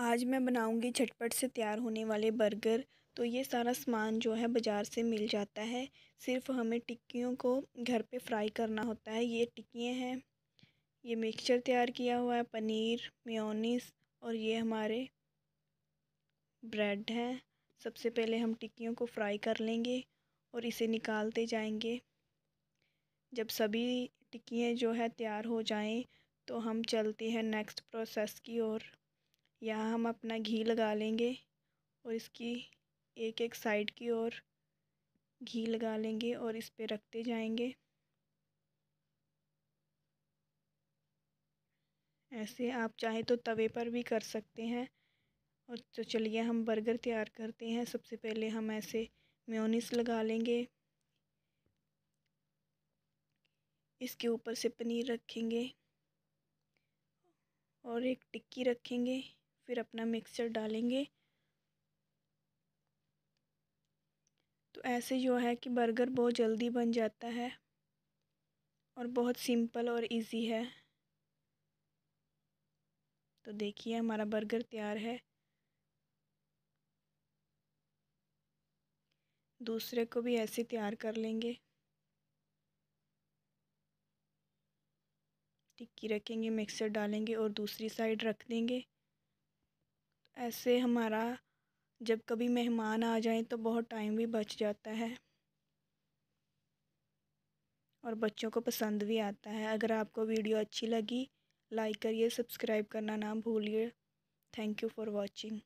आज मैं बनाऊंगी झटपट से तैयार होने वाले बर्गर तो ये सारा सामान जो है बाज़ार से मिल जाता है सिर्फ हमें टिक्कियों को घर पे फ्राई करना होता है ये टिक्किए हैं ये मिक्सचर तैयार किया हुआ है पनीर मेयोनीस और ये हमारे ब्रेड हैं सबसे पहले हम टिक्कियों को फ्राई कर लेंगे और इसे निकालते जाएंगे जब सभी टिक्कियाँ जो है तैयार हो जाएँ तो हम चलते हैं नेक्स्ट प्रोसेस की ओर यहाँ हम अपना घी लगा लेंगे और इसकी एक एक साइड की ओर घी लगा लेंगे और इस पे रखते जाएंगे ऐसे आप चाहे तो तवे पर भी कर सकते हैं और तो चलिए हम बर्गर तैयार करते हैं सबसे पहले हम ऐसे म्योनिस लगा लेंगे इसके ऊपर से पनीर रखेंगे और एक टिक्की रखेंगे फिर अपना मिक्सचर डालेंगे तो ऐसे जो है कि बर्गर बहुत जल्दी बन जाता है और बहुत सिंपल और इजी है तो देखिए हमारा बर्गर तैयार है दूसरे को भी ऐसे तैयार कर लेंगे टिक्की रखेंगे मिक्सर डालेंगे और दूसरी साइड रख देंगे ऐसे हमारा जब कभी मेहमान आ जाए तो बहुत टाइम भी बच जाता है और बच्चों को पसंद भी आता है अगर आपको वीडियो अच्छी लगी लाइक करिए सब्सक्राइब करना ना भूलिए थैंक यू फॉर वॉचिंग